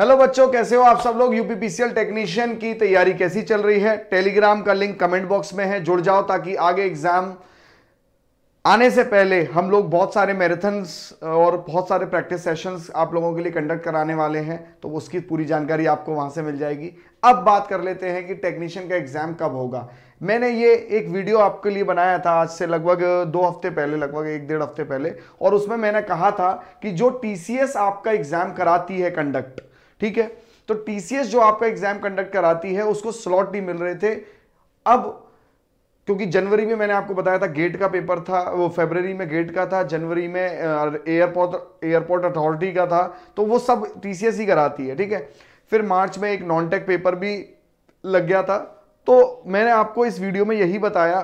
hello बच्चों कैसे हो आप सब लोग यूपीपीसीएल टेक्नीशियन की तैयारी कैसी चल रही है टेलीग्राम का लिंक कमेंट बॉक्स में है जुड़ जाओ ताकि आगे एग्जाम आने से पहले हम लोग बहुत सारे मैराथन्स और बहुत सारे प्रैक्टिस सेशंस आप लोगों के लिए कंडक्ट कराने वाले हैं तो उसकी पूरी जानकारी आपको वहां से मिल जाएगी अब बात कर लेते हैं कि टेक्नीशियन का एग्जाम कब होगा मैंने ये एक वीडियो आपके लिए बनाया था आज से लगभग दो हफ्ते पहले लगभग एक डेढ़ हफ्ते पहले और उसमें मैंने कहा था कि जो टी आपका एग्जाम कराती है कंडक्ट ठीक है तो टीसीएस जो आपका एग्जाम कंडक्ट कराती है उसको स्लॉट नहीं मिल रहे थे अब क्योंकि जनवरी में मैंने आपको बताया था गेट का पेपर था वो फेबररी में गेट का था जनवरी में एयरपोर्ट एयरपोर्ट अथॉरिटी का था तो वो सब टीसीएस ही कराती है ठीक है फिर मार्च में एक नॉन टेक पेपर भी लग गया था तो मैंने आपको इस वीडियो में यही बताया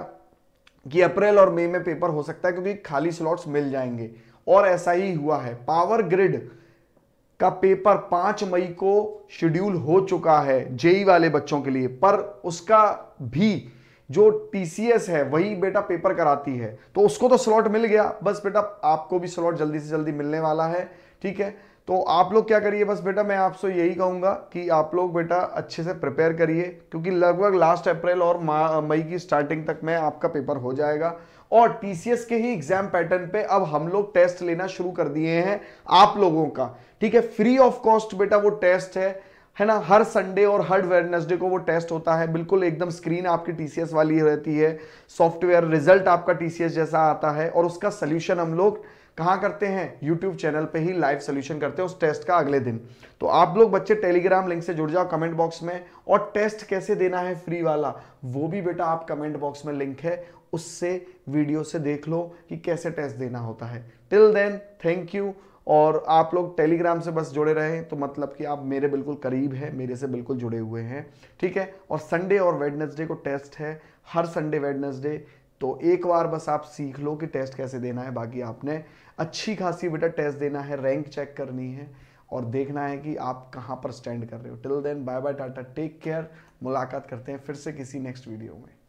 कि अप्रैल और मई में पेपर हो सकता है क्योंकि खाली स्लॉट्स मिल जाएंगे और ऐसा ही हुआ है पावर ग्रिड का पेपर पांच मई को शेड्यूल हो चुका है जेई वाले बच्चों के लिए पर उसका भी जो टीसीएस है वही बेटा पेपर कराती है तो उसको तो स्लॉट मिल गया बस बेटा आपको भी स्लॉट जल्दी से जल्दी मिलने वाला है ठीक है तो आप लोग क्या करिए बस बेटा मैं आपसे यही कहूंगा कि आप लोग बेटा अच्छे से प्रिपेयर करिए क्योंकि लगभग लास्ट अप्रैल और मई की स्टार्टिंग तक में आपका पेपर हो जाएगा और टीसीएस के ही एग्जाम पैटर्न पे अब हम लोग टेस्ट लेना शुरू कर दिए हैं आप लोगों का ठीक है फ्री ऑफ कॉस्ट बेटा वो टेस्ट है है ना हर संडे और हर वेडनेसडे को वो टेस्ट होता है बिल्कुल एकदम स्क्रीन आपकी टीसीएस वाली रहती है सॉफ्टवेयर रिजल्ट आपका टीसीएस जैसा आता है और उसका सोल्यूशन हम लोग कहाँ करते हैं यूट्यूब चैनल पे ही लाइव सोल्यूशन करते हैं उस टेस्ट का अगले दिन तो आप लोग बच्चे टेलीग्राम लिंक से जुड़ जाओ कमेंट बॉक्स में और टेस्ट कैसे देना है फ्री वाला वो भी बेटा आप कमेंट बॉक्स में लिंक है उससे वीडियो से देख लो कि कैसे टेस्ट देना होता है टिल देन थैंक यू और आप लोग टेलीग्राम से बस जुड़े रहें तो मतलब कि आप मेरे बिल्कुल करीब हैं मेरे से बिल्कुल जुड़े हुए हैं ठीक है और संडे और वेडनेसडे को टेस्ट है हर संडे वेडनेसडे तो एक बार बस आप सीख लो कि टेस्ट कैसे देना है बाकी आपने अच्छी खासी बेटा टेस्ट देना है रैंक चेक करनी है और देखना है कि आप कहाँ पर स्टैंड कर रहे हो till then bye bye tata take care मुलाकात करते हैं फिर से किसी नेक्स्ट वीडियो में